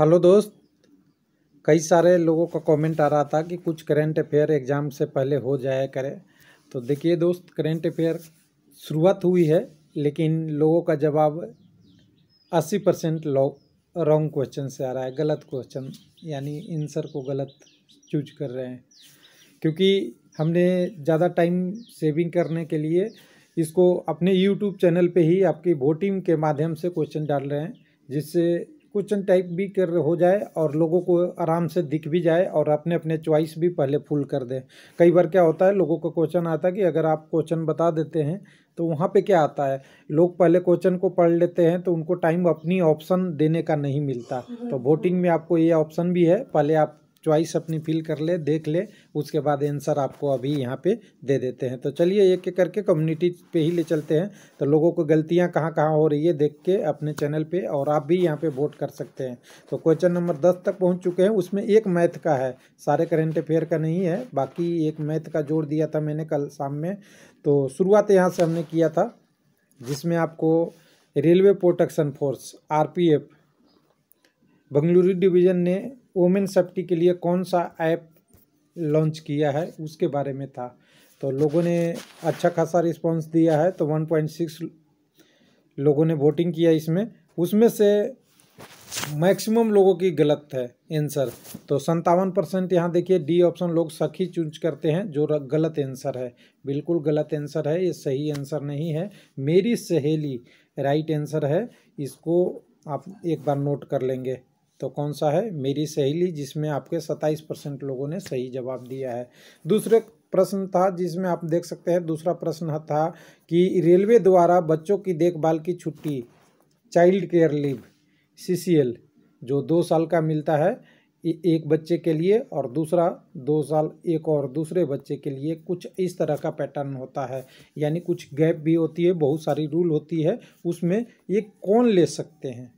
Hello दोस्त कई सारे लोगों का कमेंट आ रहा था कि कुछ करेंट अफेयर एग्ज़ाम से पहले हो जाया करे तो देखिए दोस्त करेंट अफेयर शुरुआत हुई है लेकिन लोगों का जवाब अस्सी परसेंट रॉन्ग क्वेश्चन से आ रहा है गलत क्वेश्चन यानी आंसर को गलत चूज कर रहे हैं क्योंकि हमने ज़्यादा टाइम सेविंग करने के लिए इसको अपने यूट्यूब चैनल पर ही आपकी वोटिंग के माध्यम से क्वेश्चन डाल रहे हैं जिससे क्वेश्चन टाइप भी कर हो जाए और लोगों को आराम से दिख भी जाए और अपने अपने चॉइस भी पहले फुल कर दें कई बार क्या होता है लोगों का क्वेश्चन आता है कि अगर आप क्वेश्चन बता देते हैं तो वहाँ पे क्या आता है लोग पहले क्वेश्चन को पढ़ लेते हैं तो उनको टाइम अपनी ऑप्शन देने का नहीं मिलता हाँ, तो वोटिंग हाँ। में आपको ये ऑप्शन भी है पहले आप च्वाइस अपनी फिल कर ले देख ले उसके बाद आंसर आपको अभी यहाँ पे दे देते हैं तो चलिए एक एक करके कम्युनिटी पे ही ले चलते हैं तो लोगों को गलतियाँ कहाँ कहाँ हो रही है देख के अपने चैनल पे और आप भी यहाँ पे वोट कर सकते हैं तो क्वेश्चन नंबर दस तक पहुँच चुके हैं उसमें एक मैथ का है सारे करेंट अफेयर का नहीं है बाकी एक मैथ का जोड़ दिया था मैंने कल शाम में तो शुरुआत यहाँ से हमने किया था जिसमें आपको railway protection force R Bengaluru division ने वोमेन सेफ्टी के लिए कौन सा ऐप लॉन्च किया है उसके बारे में था तो लोगों ने अच्छा खासा रिस्पांस दिया है तो 1.6 लोगों ने वोटिंग किया इसमें उसमें से मैक्सिमम लोगों की गलत है आंसर तो संतावन परसेंट यहाँ देखिए डी ऑप्शन लोग सखी चूज करते हैं जो गलत आंसर है बिल्कुल गलत आंसर है ये सही आंसर नहीं है मेरी सहेली राइट आंसर है इसको आप एक बार नोट कर लेंगे तो कौन सा है मेरी सहेली जिसमें आपके सत्ताईस परसेंट लोगों ने सही जवाब दिया है दूसरे प्रश्न था जिसमें आप देख सकते हैं दूसरा प्रश्न था कि रेलवे द्वारा बच्चों की देखभाल की छुट्टी चाइल्ड केयर लीव सी जो दो साल का मिलता है एक बच्चे के लिए और दूसरा दो साल एक और दूसरे बच्चे के लिए कुछ इस तरह का पैटर्न होता है यानी कुछ गैप भी होती है बहुत सारी रूल होती है उसमें ये कौन ले सकते हैं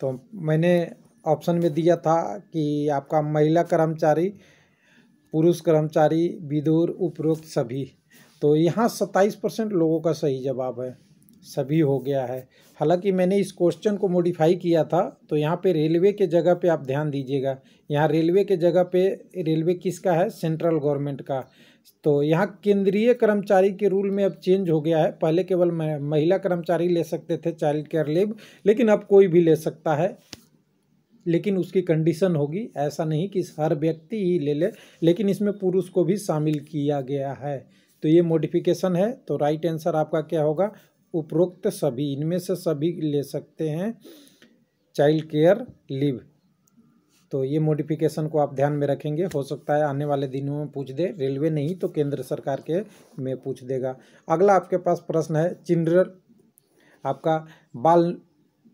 तो मैंने ऑप्शन में दिया था कि आपका महिला कर्मचारी पुरुष कर्मचारी विदुर उपरोक्त सभी तो यहाँ सत्ताईस परसेंट लोगों का सही जवाब है सभी हो गया है हालांकि मैंने इस क्वेश्चन को मॉडिफाई किया था तो यहाँ पे रेलवे के जगह पे आप ध्यान दीजिएगा यहाँ रेलवे के जगह पे रेलवे किसका है सेंट्रल गवर्नमेंट का तो यहाँ केंद्रीय कर्मचारी के रूल में अब चेंज हो गया है पहले केवल महिला कर्मचारी ले सकते थे चाइल्ड केयर लीव लेकिन अब कोई भी ले सकता है लेकिन उसकी कंडीशन होगी ऐसा नहीं कि हर व्यक्ति ही ले ले लेकिन इसमें पुरुष को भी शामिल किया गया है तो ये मॉडिफिकेशन है तो राइट आंसर आपका क्या होगा उपरोक्त सभी इनमें से सभी ले सकते हैं चाइल्ड केयर लीव तो ये मोडिफिकेशन को आप ध्यान में रखेंगे हो सकता है आने वाले दिनों में पूछ दे रेलवे नहीं तो केंद्र सरकार के में पूछ देगा अगला आपके पास प्रश्न है चिल्ड्रन आपका बाल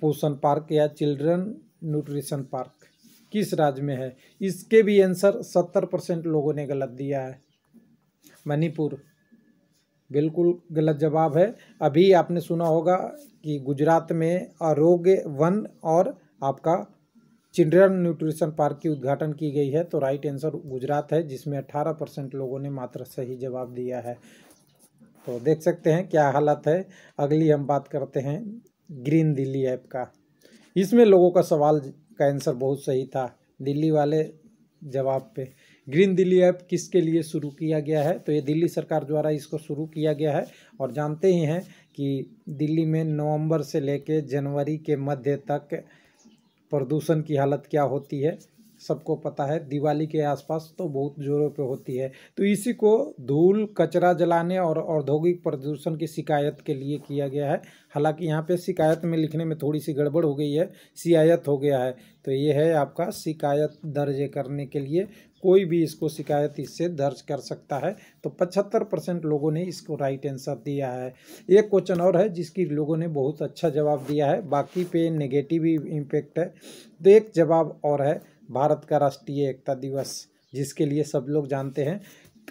पोषण पार्क या चिल्ड्रन न्यूट्रिशन पार्क किस राज्य में है इसके भी आंसर सत्तर परसेंट लोगों ने गलत दिया है मणिपुर बिल्कुल गलत जवाब है अभी आपने सुना होगा कि गुजरात में आरोग्य वन और आपका चिल्ड्रन न्यूट्रिशन पार्क की उद्घाटन की गई है तो राइट आंसर गुजरात है जिसमें अट्ठारह परसेंट लोगों ने मात्र सही जवाब दिया है तो देख सकते हैं क्या हालत है अगली हम बात करते हैं ग्रीन दिल्ली ऐप का इसमें लोगों का सवाल का आंसर बहुत सही था दिल्ली वाले जवाब पे ग्रीन दिल्ली ऐप किसके लिए शुरू किया गया है तो ये दिल्ली सरकार द्वारा इसको शुरू किया गया है और जानते ही हैं कि दिल्ली में नवंबर से लेकर जनवरी के मध्य तक प्रदूषण की हालत क्या होती है सबको पता है दिवाली के आसपास तो बहुत जोरों पे होती है तो इसी को धूल कचरा जलाने और औद्योगिक प्रदूषण की शिकायत के लिए किया गया है हालांकि यहाँ पे शिकायत में लिखने में थोड़ी सी गड़बड़ हो गई है शिकायत हो गया है तो ये है आपका शिकायत दर्ज करने के लिए कोई भी इसको शिकायत इससे दर्ज कर सकता है तो पचहत्तर परसेंट लोगों ने इसको राइट आंसर दिया है एक क्वेश्चन और है जिसकी लोगों ने बहुत अच्छा जवाब दिया है बाकी पे नेगेटिव ही इम्पेक्ट है तो एक जवाब और है भारत का राष्ट्रीय एकता दिवस जिसके लिए सब लोग जानते हैं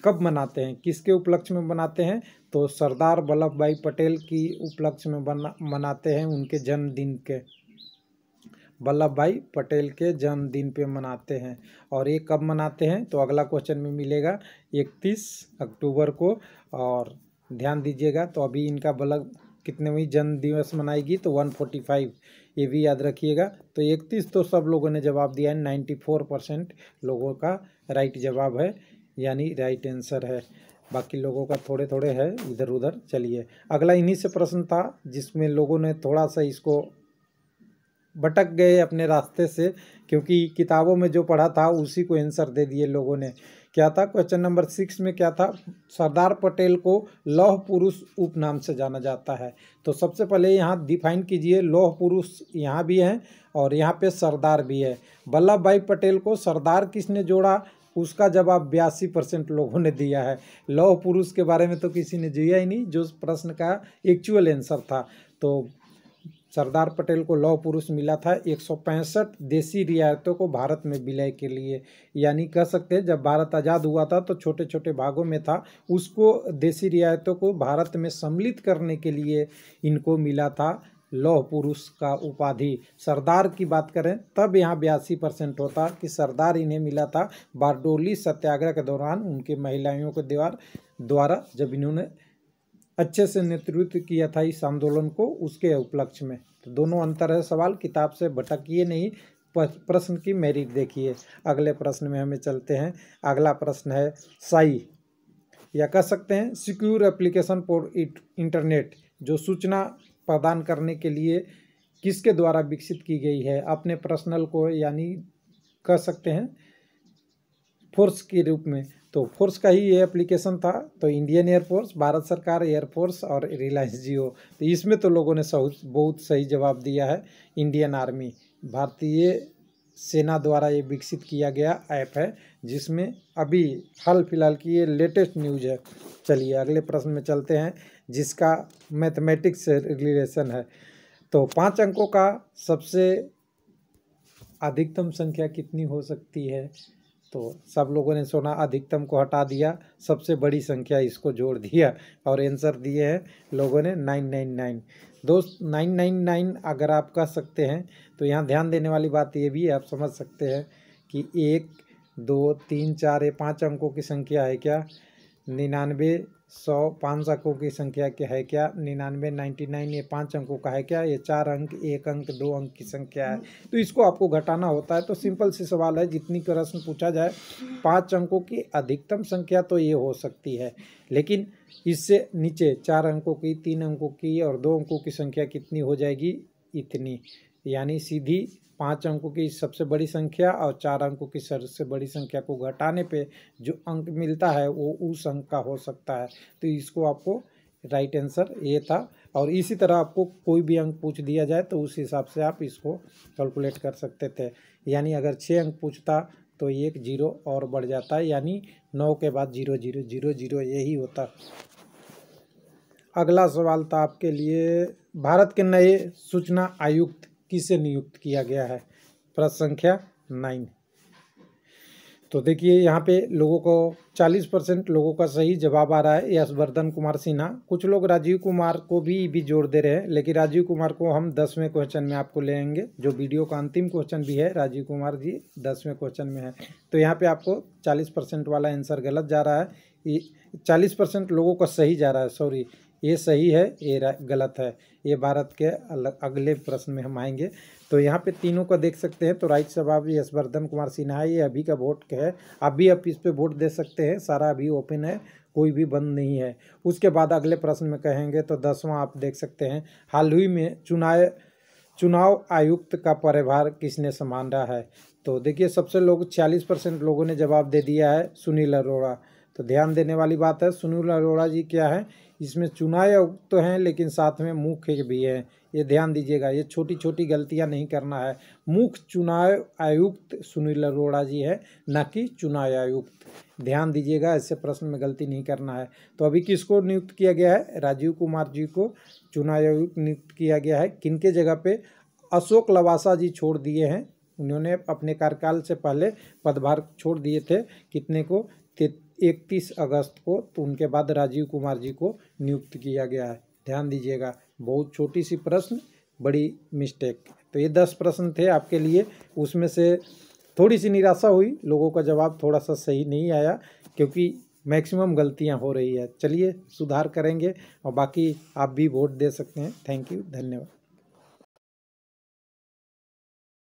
कब मनाते हैं किसके उपलक्ष्य में मनाते हैं तो सरदार वल्लभ भाई पटेल की उपलक्ष्य में मनाते हैं उनके जन्मदिन के वल्लभ भाई पटेल के जन्मदिन पे मनाते हैं और ये कब मनाते हैं तो अगला क्वेश्चन में मिलेगा इकतीस अक्टूबर को और ध्यान दीजिएगा तो अभी इनका वल्लभ कितनेवीं जन्म दिवस मनाएगी तो 145 ये भी याद रखिएगा तो इकतीस तो सब लोगों ने जवाब दिया है 94 परसेंट लोगों का राइट जवाब है यानी राइट आंसर है बाकी लोगों का थोड़े थोड़े है इधर उधर चलिए अगला इन्हीं से प्रश्न था जिसमें लोगों ने थोड़ा सा इसको भटक गए अपने रास्ते से क्योंकि किताबों में जो पढ़ा था उसी को आंसर दे दिए लोगों ने क्या था क्वेश्चन नंबर सिक्स में क्या था सरदार पटेल को लौह पुरुष उपनाम से जाना जाता है तो सबसे पहले यहाँ डिफाइन कीजिए लौह पुरुष यहाँ भी हैं और यहाँ पे सरदार भी है वल्लभ भाई पटेल को सरदार किसने जोड़ा उसका जवाब बयासी परसेंट लोगों ने दिया है लौह पुरुष के बारे में तो किसी ने दिया ही नहीं जो प्रश्न का एक्चुअल आंसर था तो सरदार पटेल को लौह पुरुष मिला था एक देसी रियायतों को भारत में विलय के लिए यानी कह सकते हैं जब भारत आज़ाद हुआ था तो छोटे छोटे भागों में था उसको देसी रियायतों को भारत में सम्मिलित करने के लिए इनको मिला था लौह पुरुष का उपाधि सरदार की बात करें तब यहाँ बयासी परसेंट होता कि सरदार इन्हें मिला था बारडोली सत्याग्रह के दौरान उनके महिलाओं के द्वार द्वारा जब इन्होंने अच्छे से नेतृत्व किया था इस आंदोलन को उसके उपलक्ष्य में तो दोनों अंतर है सवाल किताब से भटकिए नहीं प्रश्न की मेरिट देखिए अगले प्रश्न में हमें चलते हैं अगला प्रश्न है साई या कह सकते हैं सिक्योर एप्लीकेशन फॉर इंटरनेट जो सूचना प्रदान करने के लिए किसके द्वारा विकसित की गई है अपने पर्सनल को यानी कह सकते हैं फोर्स के रूप में तो फोर्स का ही ये एप्लीकेशन था तो इंडियन एयरफोर्स भारत सरकार एयरफोर्स और रिलायंस जियो तो इसमें तो लोगों ने बहुत सही जवाब दिया है इंडियन आर्मी भारतीय सेना द्वारा ये विकसित किया गया ऐप है जिसमें अभी हाल फिलहाल की ये लेटेस्ट न्यूज है चलिए अगले प्रश्न में चलते हैं जिसका मैथमेटिक्स से रिलेशन है तो पाँच अंकों का सबसे अधिकतम संख्या कितनी हो सकती है तो सब लोगों ने सोना अधिकतम को हटा दिया सबसे बड़ी संख्या इसको जोड़ दिया और आंसर दिए हैं लोगों ने नाइन नाइन नाइन दोस्त नाइन नाइन नाइन अगर आप कह सकते हैं तो यहाँ ध्यान देने वाली बात ये भी है आप समझ सकते हैं कि एक दो तीन चार ये पाँच अंकों की संख्या है क्या निन्यानवे सौ पाँच अंकों की संख्या के है क्या निन्यानवे नाइन्टी नाइन ये पाँच अंकों का है क्या ये चार अंक एक अंक दो अंक की संख्या है तो इसको आपको घटाना होता है तो सिंपल से सवाल है जितनी प्रश्न पूछा जाए पाँच अंकों की अधिकतम संख्या तो ये हो सकती है लेकिन इससे नीचे चार अंकों की तीन अंकों की और दो अंकों की संख्या कितनी हो जाएगी इतनी यानी सीधी पाँच अंकों की सबसे बड़ी संख्या और चार अंकों की सबसे बड़ी संख्या को घटाने पे जो अंक मिलता है वो उस अंक का हो सकता है तो इसको आपको राइट आंसर ये था और इसी तरह आपको कोई भी अंक पूछ दिया जाए तो उस हिसाब से आप इसको कैलकुलेट कर सकते थे यानी अगर छः अंक पूछता तो एक जीरो और बढ़ जाता है यानी नौ के बाद जीरो जीरो जीरो जीरो यही होता अगला सवाल था आपके लिए भारत के नए सूचना आयुक्त किसे नियुक्त किया गया है प्रश्न संख्या नाइन तो देखिए यहाँ पे लोगों को 40 परसेंट लोगों का सही जवाब आ रहा है यशवर्धन कुमार सिन्हा कुछ लोग राजीव कुमार को भी भी जोड़ दे रहे हैं लेकिन राजीव कुमार को हम दसवें क्वेश्चन में आपको लेंगे जो वीडियो का अंतिम क्वेश्चन भी है राजीव कुमार जी दसवें क्वेश्चन में है तो यहाँ पे आपको 40 परसेंट वाला आंसर गलत जा रहा है चालीस परसेंट लोगों का सही जा रहा है सॉरी ये सही है ये गलत है ये भारत के अगले प्रश्न में हम आएंगे तो यहाँ पे तीनों को देख सकते हैं तो राइट भी यशवर्धन कुमार सिन्हा ये अभी का वोट है आप भी आप इस पर वोट दे सकते हैं सारा अभी ओपन है कोई भी बंद नहीं है उसके बाद अगले प्रश्न में कहेंगे तो दसवां आप देख सकते हैं हाल ही में चुनाव चुनाव आयुक्त का परिभार किसने रहा है तो देखिए सबसे लोग छियालीस परसेंट लोगों ने जवाब दे दिया है सुनील अरोड़ा तो ध्यान देने वाली बात है सुनील अरोड़ा जी क्या है इसमें चुनाया तो हैं लेकिन साथ में मुख्य भी हैं ये ध्यान दीजिएगा ये छोटी छोटी गलतियां नहीं करना है मुख्य चुनाव आयुक्त सुनील अरोड़ा जी है न कि चुनाव आयुक्त ध्यान दीजिएगा ऐसे प्रश्न में गलती नहीं करना है तो अभी किसको नियुक्त किया गया है राजीव कुमार जी को चुनाव आयुक्त नियुक्त किया गया है किनके जगह पे अशोक लवासा जी छोड़ दिए हैं उन्होंने अपने कार्यकाल से पहले पदभार छोड़ दिए थे कितने को इकतीस अगस्त को तो उनके बाद राजीव कुमार जी को नियुक्त किया गया है ध्यान दीजिएगा बहुत छोटी सी प्रश्न बड़ी मिस्टेक तो ये दस प्रश्न थे आपके लिए उसमें से थोड़ी सी निराशा हुई लोगों का जवाब थोड़ा सा सही नहीं आया क्योंकि मैक्सिमम गलतियां हो रही है चलिए सुधार करेंगे और बाकी आप भी वोट दे सकते हैं थैंक यू धन्यवाद